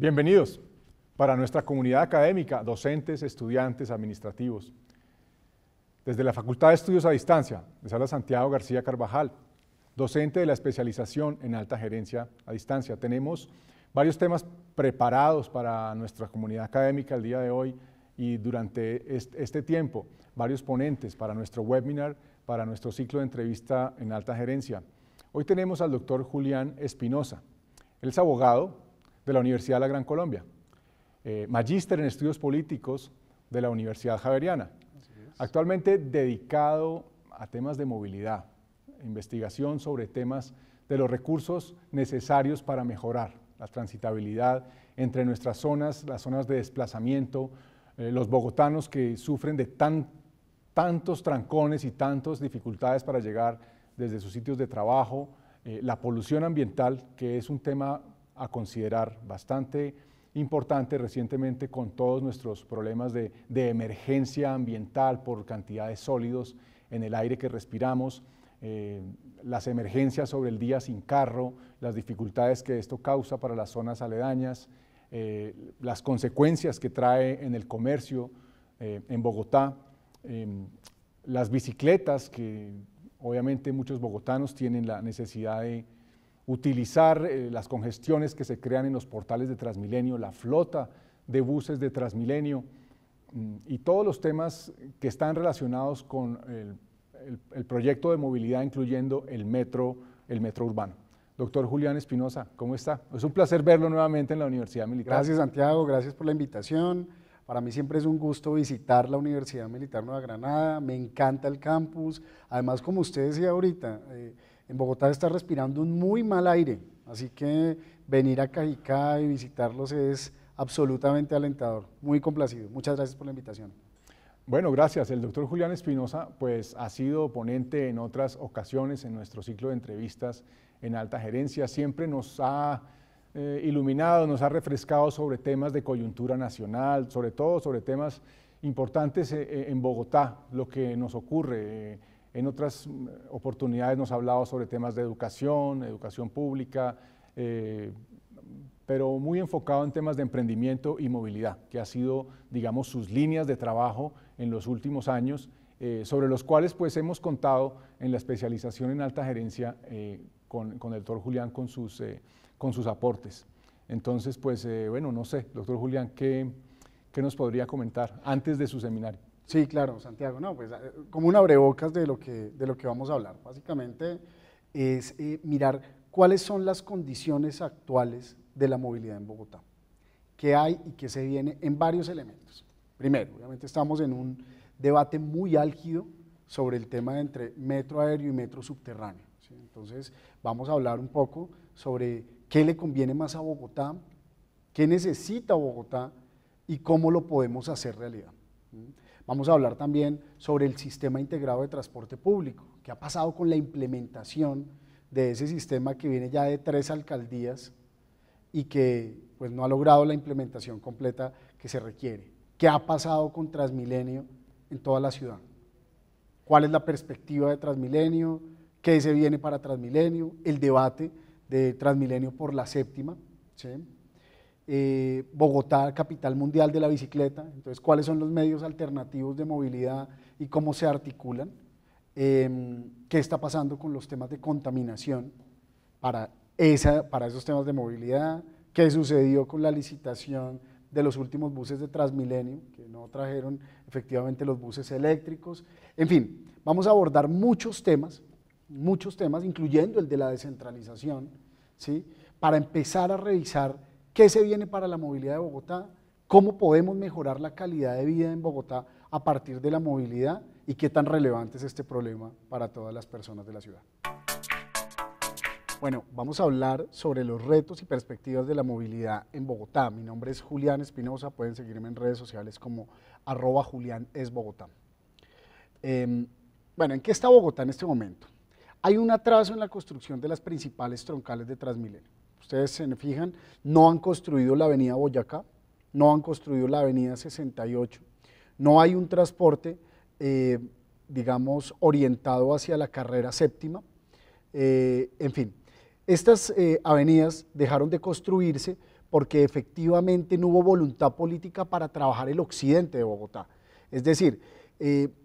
Bienvenidos para nuestra comunidad académica, docentes, estudiantes, administrativos. Desde la Facultad de Estudios a Distancia, de habla Santiago García Carvajal, docente de la especialización en alta gerencia a distancia. Tenemos varios temas preparados para nuestra comunidad académica el día de hoy y durante este tiempo, varios ponentes para nuestro webinar, para nuestro ciclo de entrevista en alta gerencia. Hoy tenemos al doctor Julián Espinosa. Él es abogado, de la Universidad de la Gran Colombia, eh, magíster en estudios políticos de la Universidad Javeriana, actualmente dedicado a temas de movilidad, investigación sobre temas de los recursos necesarios para mejorar la transitabilidad entre nuestras zonas, las zonas de desplazamiento, eh, los bogotanos que sufren de tantos trancones y tantas dificultades para llegar desde sus sitios de trabajo, eh, la polución ambiental, que es un tema a considerar bastante importante recientemente con todos nuestros problemas de, emergencia ambiental por cantidades sólidos en el aire que respiramos, eh, las emergencias sobre el día sin carro, las dificultades que esto causa para las zonas aledañas, eh, las consecuencias que trae en el comercio eh, en Bogotá, em, las bicicletas que obviamente muchos bogotanos tienen la necesidad de utilizar eh, las congestiones que se crean en los portales de Transmilenio, la flota de buses de Transmilenio mm, y todos los temas que están relacionados con el, proyecto de movilidad, incluyendo el metro, el metro urbano. Doctor Julián Espinosa, ¿cómo está? Es un placer verlo nuevamente en la Universidad Militar. Gracias, Santiago, gracias por la invitación. Para mí siempre es un gusto visitar la Universidad Militar Nueva Granada, me encanta el campus. Además, como usted decía ahorita, eh, en Bogotá está respirando un muy mal aire, así que venir a Cajicá y visitarlos es absolutamente alentador. Muy complacido. Muchas gracias por la invitación. Bueno, gracias. El doctor Julián Espinosa pues, ha sido ponente en otras ocasiones en nuestro ciclo de entrevistas en alta gerencia. Siempre nos ha eh, iluminado, nos ha refrescado sobre temas de coyuntura nacional, sobre todo sobre temas importantes eh, eh, en Bogotá, lo que nos ocurre. En otras mm, oportunidades nos ha hablado sobre temas de educación, educación pública, eh, pero muy enfocado en temas de emprendimiento y movilidad, que ha sido, digamos, sus líneas de trabajo en los últimos años, eh, sobre los cuales pues hemos contado en la especialización en alta gerencia eh, con, el doctor Julián con sus, con sus aportes. Entonces, pues bueno, no sé, doctor Julián, ¿qué, ¿qué nos podría comentar antes de su seminario? Sí, claro, Santiago, no, pues eh, como un abrebocas de lo que, de lo que vamos a hablar. Básicamente es eh, mirar cuáles son las condiciones actuales de la movilidad en Bogotá, qué hay y qué se viene en varios elementos. Primero, obviamente estamos en un debate muy álgido sobre el tema entre metro aéreo y metro subterráneo. Entonces vamos a hablar un poco sobre qué le conviene más a Bogotá, qué necesita Bogotá y cómo lo podemos hacer realidad. Vamos a hablar también sobre el sistema integrado de transporte público, qué ha pasado con la implementación de ese sistema que viene ya de tres alcaldías y que pues, no ha logrado la implementación completa que se requiere. ¿Qué ha pasado con Transmilenio en toda la ciudad? ¿Cuál es la perspectiva de Transmilenio? ¿Qué se viene para Transmilenio? El debate de Transmilenio por la séptima. ¿sí? Eh, Bogotá, capital mundial de la bicicleta, entonces cuáles son los medios alternativos de movilidad y cómo se articulan, em, qué está pasando con los temas de contaminación para, esa, para esos temas de movilidad, qué sucedió con la licitación de los últimos buses de Transmilenio, que no trajeron efectivamente los buses eléctricos. En fin, vamos a abordar muchos temas, muchos temas, incluyendo el de la descentralización, ¿sí? para empezar a revisar qué se viene para la movilidad de Bogotá, cómo podemos mejorar la calidad de vida en Bogotá a partir de la movilidad y qué tan relevante es este problema para todas las personas de la ciudad. Bueno, vamos a hablar sobre los retos y perspectivas de la movilidad en Bogotá. Mi nombre es Julián Espinosa, pueden seguirme en redes sociales como arroba Julián em, bueno, ¿en qué está Bogotá en este momento? Hay un atraso en la construcción de las principales troncales de Transmilenio ustedes se fijan, no han construido la avenida Boyacá, no han construido la avenida 68, no hay un transporte, eh, digamos, orientado hacia la carrera séptima, eh, en fin. Estas eh, avenidas dejaron de construirse porque efectivamente no hubo voluntad política para trabajar el occidente de Bogotá. Es decir,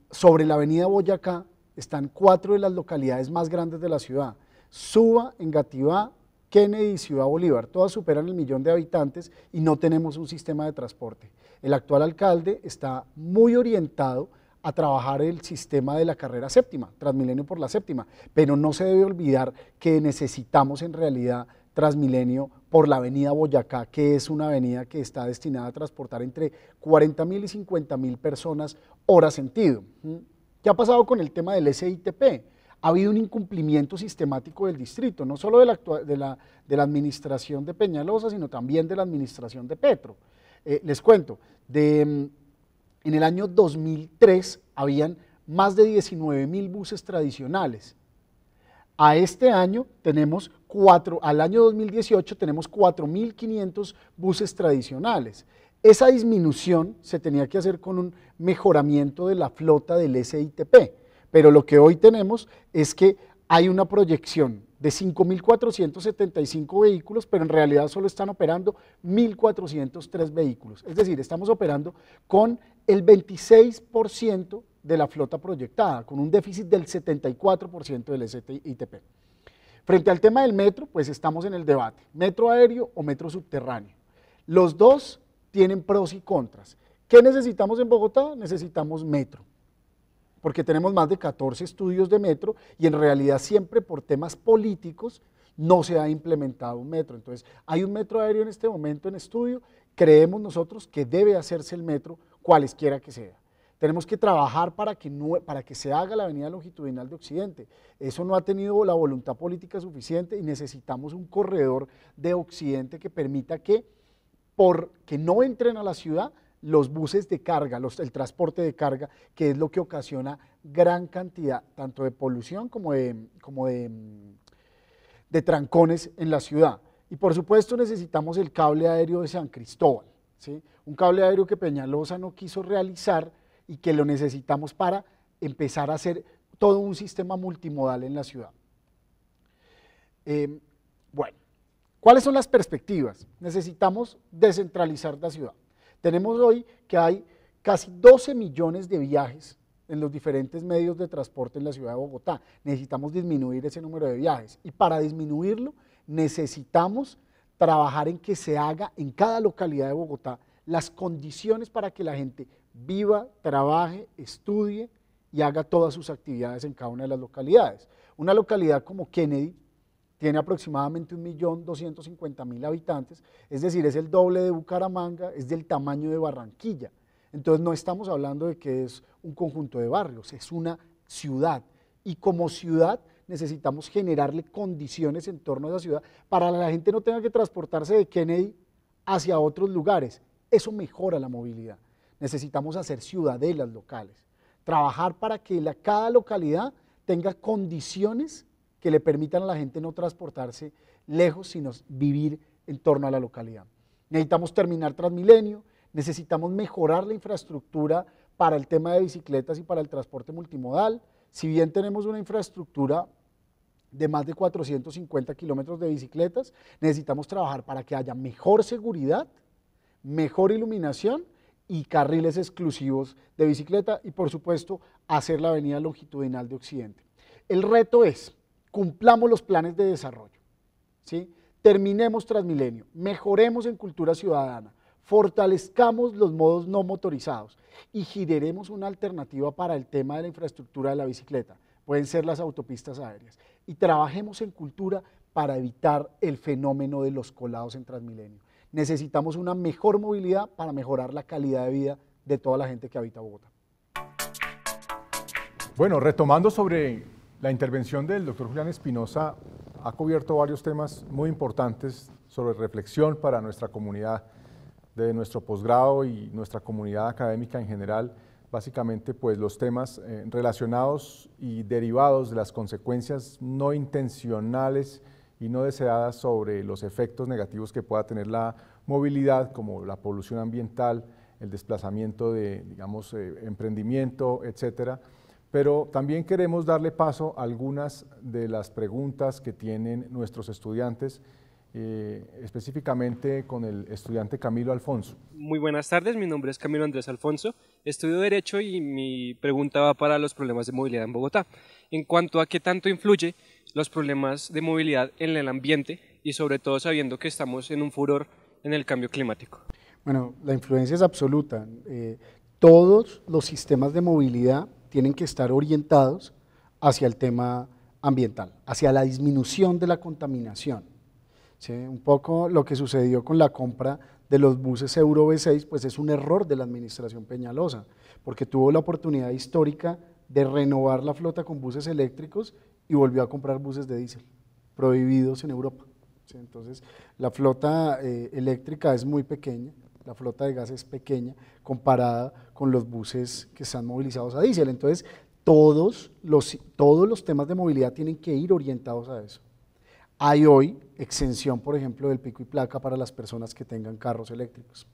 sobre la avenida Boyacá están cuatro de las localidades más grandes de la ciudad, Suba, Engativá, Kennedy y Ciudad Bolívar, todas superan el millón de habitantes y no tenemos un sistema de transporte. El actual alcalde está muy orientado a trabajar el sistema de la carrera séptima, Transmilenio por la séptima, pero no se debe olvidar que necesitamos en realidad Transmilenio por la avenida Boyacá, que es una avenida que está destinada a transportar entre 40 mil y 50 mil personas hora sentido. ¿Mm? ¿Qué ha pasado con el tema del SITP? ha habido un incumplimiento sistemático del distrito, no solo de la, administración de Peñalosa, sino también de la administración de Petro. Eh, les cuento, mm, en el año 2003 habían más de 19 mil buses tradicionales. A este año tenemos cuatro, al año 2018 tenemos 4.500 buses tradicionales. Esa disminución se tenía que hacer con un mejoramiento de la flota del SITP pero lo que hoy tenemos es que hay una proyección de 5.475 vehículos, pero en realidad solo están operando 1.403 vehículos. Es decir, estamos operando con el 26% de la flota proyectada, con un déficit del 74% del STITP. Frente al tema del metro, pues estamos en el debate, metro aéreo o metro subterráneo. Los dos tienen pros y contras. ¿Qué necesitamos en Bogotá? Necesitamos metro porque tenemos más de 14 estudios de metro y en realidad siempre por temas políticos no se ha implementado un metro. Entonces, hay un metro aéreo en este momento en estudio, creemos nosotros que debe hacerse el metro cualesquiera que sea. Tenemos que trabajar para que, para que se haga la avenida longitudinal de Occidente. Eso no ha tenido la voluntad política suficiente y necesitamos un corredor de Occidente que permita que, porque no entren a la ciudad, los buses de carga, el transporte de carga, que es lo que ocasiona gran cantidad tanto de polución como de, trancones en la ciudad. Y por supuesto necesitamos el cable aéreo de San Cristóbal, ¿sí? un cable aéreo que Peñalosa no quiso realizar y que lo necesitamos para empezar a hacer todo un sistema multimodal en la ciudad. Em, bueno, ¿cuáles son las perspectivas? Necesitamos descentralizar la ciudad. Tenemos hoy que hay casi 12 millones de viajes en los diferentes medios de transporte en la ciudad de Bogotá. Necesitamos disminuir ese número de viajes y para disminuirlo necesitamos trabajar en que se haga en cada localidad de Bogotá las condiciones para que la gente viva, trabaje, estudie y haga todas sus actividades en cada una de las localidades. Una localidad como Kennedy tiene aproximadamente 1.250.000 habitantes, es decir, es el doble de Bucaramanga, es del tamaño de Barranquilla. Entonces no estamos hablando de que es un conjunto de barrios, es una ciudad. Y como ciudad necesitamos generarle condiciones en torno a esa ciudad para que la gente no tenga que transportarse de Kennedy hacia otros lugares. Eso mejora la movilidad. Necesitamos hacer ciudadelas locales, trabajar para que cada localidad tenga condiciones que le permitan a la gente no transportarse lejos, sino vivir en torno a la localidad. Necesitamos terminar Transmilenio, necesitamos mejorar la infraestructura para el tema de bicicletas y para el transporte multimodal. Si bien tenemos una infraestructura de más de 450 kilómetros de bicicletas, necesitamos trabajar para que haya mejor seguridad, mejor iluminación y carriles exclusivos de bicicleta y por supuesto hacer la avenida longitudinal de Occidente. El reto es cumplamos los planes de desarrollo, ¿sí? terminemos Transmilenio, mejoremos en cultura ciudadana, fortalezcamos los modos no motorizados y giremos una alternativa para el tema de la infraestructura de la bicicleta, pueden ser las autopistas aéreas, y trabajemos en cultura para evitar el fenómeno de los colados en Transmilenio. Necesitamos una mejor movilidad para mejorar la calidad de vida de toda la gente que habita Bogotá. Bueno, retomando sobre la intervención del doctor Julián Espinosa ha cubierto varios temas muy importantes sobre reflexión para nuestra comunidad de nuestro posgrado y nuestra comunidad académica en general, básicamente pues los temas eh, relacionados y derivados de las consecuencias no intencionales y no deseadas sobre los efectos negativos que pueda tener la movilidad, como la polución ambiental, el desplazamiento de, digamos, eh, emprendimiento, etcétera pero también queremos darle paso a algunas de las preguntas que tienen nuestros estudiantes, eh, específicamente con el estudiante Camilo Alfonso. Muy buenas tardes, mi nombre es Camilo Andrés Alfonso, estudio Derecho y mi pregunta va para los problemas de movilidad en Bogotá. En cuanto a qué tanto influye los problemas de movilidad en el ambiente y sobre todo sabiendo que estamos en un furor en el cambio climático. Bueno, la influencia es absoluta. Eh, todos los sistemas de movilidad tienen que estar orientados hacia el tema ambiental, hacia la disminución de la contaminación. Un poco lo que sucedió con la compra de los buses Euro B6, pues es un error de la administración Peñalosa, porque tuvo la oportunidad histórica de renovar la flota con buses eléctricos y volvió a comprar buses de diésel, prohibidos en Europa. Entonces, la flota eh, eléctrica es muy pequeña, la flota de gas es pequeña comparada con los buses que están movilizados a diésel. Entonces, todos los, todos los temas de movilidad tienen que ir orientados a eso. Hay hoy exención, por ejemplo, del pico y placa para las personas que tengan carros eléctricos.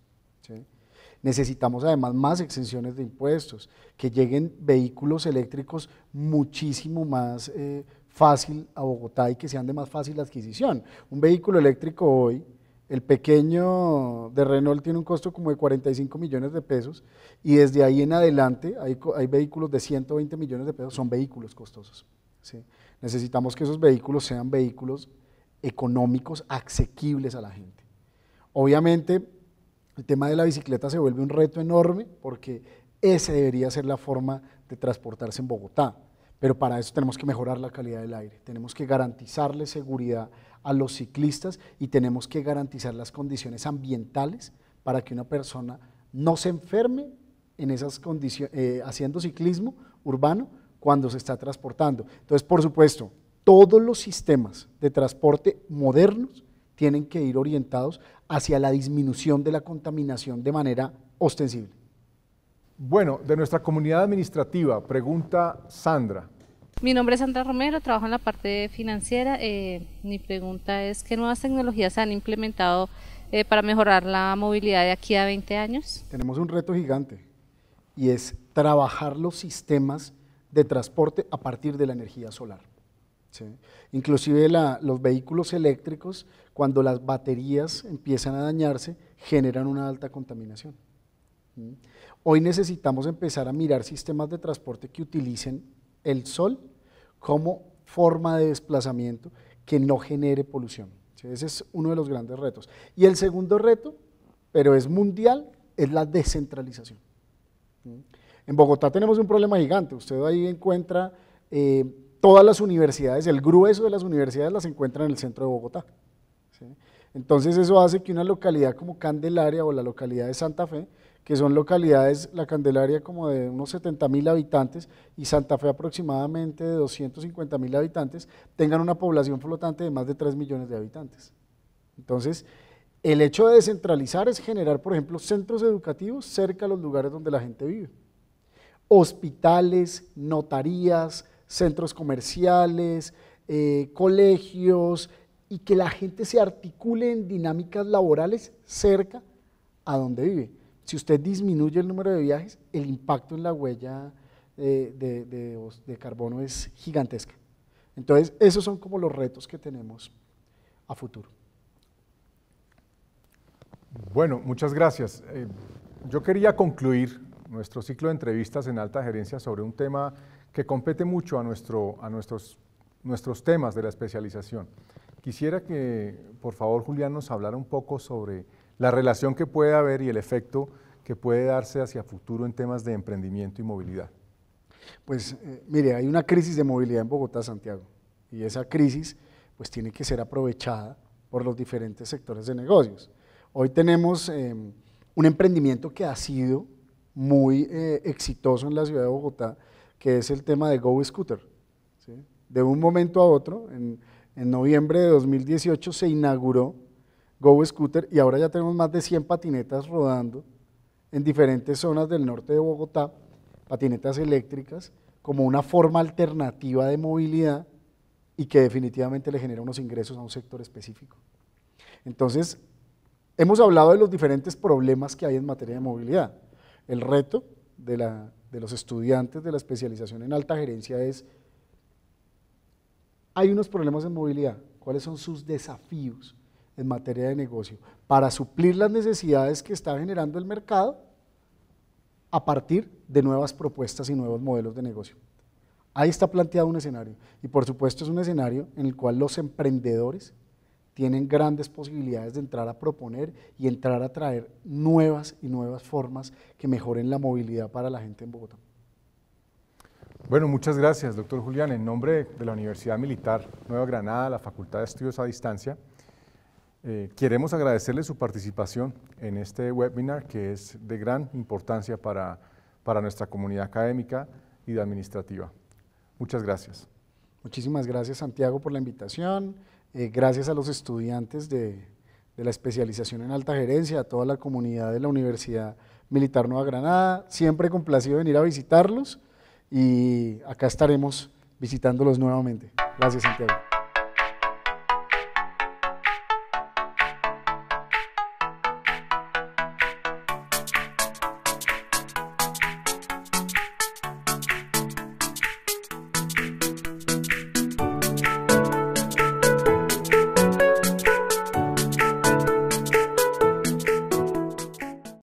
Necesitamos además más exenciones de impuestos, que lleguen vehículos eléctricos muchísimo más eh, fácil a Bogotá y que sean de más fácil adquisición. Un vehículo eléctrico hoy, el pequeño de Renault tiene un costo como de 45 millones de pesos y desde ahí en adelante hay, vehículos de 120 millones de pesos, son vehículos costosos. Necesitamos que esos vehículos sean vehículos económicos, asequibles a la gente. Obviamente, el tema de la bicicleta se vuelve un reto enorme porque esa debería ser la forma de transportarse en Bogotá. Pero para eso tenemos que mejorar la calidad del aire, tenemos que garantizarle seguridad a los ciclistas y tenemos que garantizar las condiciones ambientales para que una persona no se enferme en esas condiciones, eh, haciendo ciclismo urbano cuando se está transportando. Entonces, por supuesto, todos los sistemas de transporte modernos tienen que ir orientados hacia la disminución de la contaminación de manera ostensible. Bueno, de nuestra comunidad administrativa, pregunta Sandra. Mi nombre es Sandra Romero, trabajo en la parte financiera. Eh, mi pregunta es, ¿qué nuevas tecnologías se han implementado eh, para mejorar la movilidad de aquí a 20 años? Tenemos un reto gigante y es trabajar los sistemas de transporte a partir de la energía solar. ¿sí? Inclusive los vehículos eléctricos, cuando las baterías empiezan a dañarse, generan una alta contaminación. Hoy necesitamos empezar a mirar sistemas de transporte que utilicen el sol como forma de desplazamiento que no genere polución. Ese es uno de los grandes retos. Y el segundo reto, pero es mundial, es la descentralización. En Bogotá tenemos un problema gigante. Usted ahí encuentra eh, todas las universidades, el grueso de las universidades las encuentra en el centro de Bogotá. Entonces eso hace que una localidad como Candelaria o la localidad de Santa Fe que son localidades, La Candelaria como de unos 70.000 mil habitantes y Santa Fe aproximadamente de 250 mil habitantes, tengan una población flotante de más de 3 millones de habitantes. Entonces, el hecho de descentralizar es generar, por ejemplo, centros educativos cerca a los lugares donde la gente vive. Hospitales, notarías, centros comerciales, eh, colegios, y que la gente se articule en dinámicas laborales cerca a donde vive. Si usted disminuye el número de viajes, el impacto en la huella de, carbono es gigantesco. Entonces, esos son como los retos que tenemos a futuro. Bueno, muchas gracias. Eh, yo quería concluir nuestro ciclo de entrevistas en alta gerencia sobre un tema que compete mucho a, nuestro, a nuestros, nuestros temas de la especialización. Quisiera que, por favor, Julián nos hablara un poco sobre la relación que puede haber y el efecto que puede darse hacia futuro en temas de emprendimiento y movilidad. Pues eh, mire, hay una crisis de movilidad en Bogotá, Santiago, y esa crisis pues tiene que ser aprovechada por los diferentes sectores de negocios. Hoy tenemos em, un emprendimiento que ha sido muy eh, exitoso en la ciudad de Bogotá, que es el tema de Go Scooter. De un momento a otro, en noviembre de 2018 se inauguró Go Scooter y ahora ya tenemos más de 100 patinetas rodando en diferentes zonas del norte de Bogotá, patinetas eléctricas, como una forma alternativa de movilidad y que definitivamente le genera unos ingresos a un sector específico. Entonces, hemos hablado de los diferentes problemas que hay en materia de movilidad. El reto de, de los estudiantes de la especialización en alta gerencia es, hay unos problemas en movilidad, ¿cuáles son sus desafíos? en materia de negocio, para suplir las necesidades que está generando el mercado a partir de nuevas propuestas y nuevos modelos de negocio. Ahí está planteado un escenario y por supuesto es un escenario en el cual los emprendedores tienen grandes posibilidades de entrar a proponer y entrar a traer nuevas y nuevas formas que mejoren la movilidad para la gente en Bogotá. Bueno, muchas gracias, doctor Julián. En nombre de la Universidad Militar Nueva Granada, la Facultad de Estudios a Distancia, eh, queremos agradecerle su participación en este webinar que es de gran importancia para, nuestra comunidad académica y de administrativa. Muchas gracias. Muchísimas gracias Santiago por la invitación, eh, gracias a los estudiantes de, de la especialización en alta gerencia, a toda la comunidad de la Universidad Militar Nueva Granada, siempre complacido venir a visitarlos y acá estaremos visitándolos nuevamente. Gracias Santiago.